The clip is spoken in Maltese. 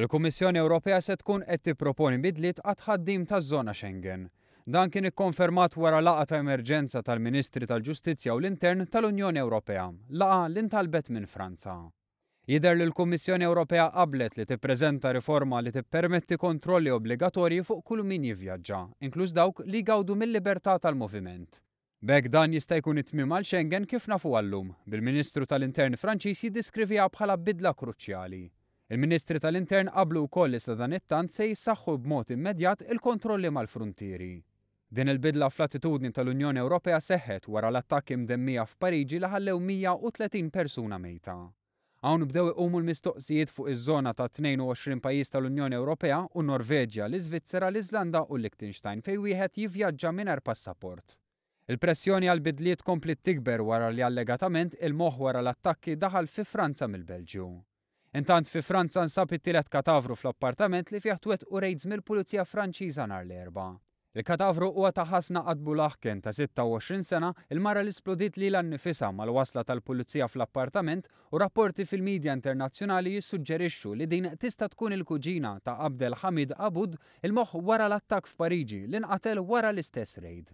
Il-Kummissjoni Ewropea se tkun qed tipproponi bidliet għat ħaddim taż-żona Schengen. Dan kien ikkonfermat wara laqa ta' emerġenza tal-Ministri tal-Ġustizzja u l-Intern tal-Unjoni Ewropea, laqa li ntalbet minn Franza. Jider li l-Kummissjoni Ewropea qablet li tippreżenta riforma li tippermetti kontrolli obbligatorji fuq kull min jivvjaġġa, inkluż dawk li gawdu mill-libertà tal-moviment. Bek dan jista' jkun it-tmim għal Schengen kif nafu għallum, bil-Ministru tal-Intern Franċiż jiddiskrivija bħala bidla kruċjali. Il-Ministri tal-Intern qablu wkoll li dan it-tant se jissaħħu b'mod immedjat il-kontrolli mal-frontieri. Din il-bidla fl-attitudni tal-Unjoni Ewropea seħħet wara l-attakk imdemmija f'Pariġi li ħallew 130 persuna mejta. Hawn bdew iqumu l-mistoqsijiet fuq iż-żona ta' 22 pajjiż tal-Unjoni Ewropea u Norveġja, l-Iżvizzera, l-Iżlanda u l-Liechtenstein fejn wieħed jivvjaġġa mingħajr passaport. Il-pressjoni għal bidliet komplit tikber wara li allegatament il-moħ wara l-attakki daħal fi Franza mill-Belġju. Intant fi Franza nsab it-tielet katavru fl-appartament li fih twet u rejds mill-Pulizija Franċiża nhar l-erba. Il-katavru huwa ta' ħasna qadbu Laħken ta' 26 sena il-mara li splodit li l-annifisa mal-wasla tal-pulizija fl-appartament u rapporti fil-medja internazzjonali jissuġġerixxu li din tista' tkun il-kuġina ta' Abdel Hamid Abud il-moħ wara l-attak f'Pariġi li nqatel wara l-istess rejd.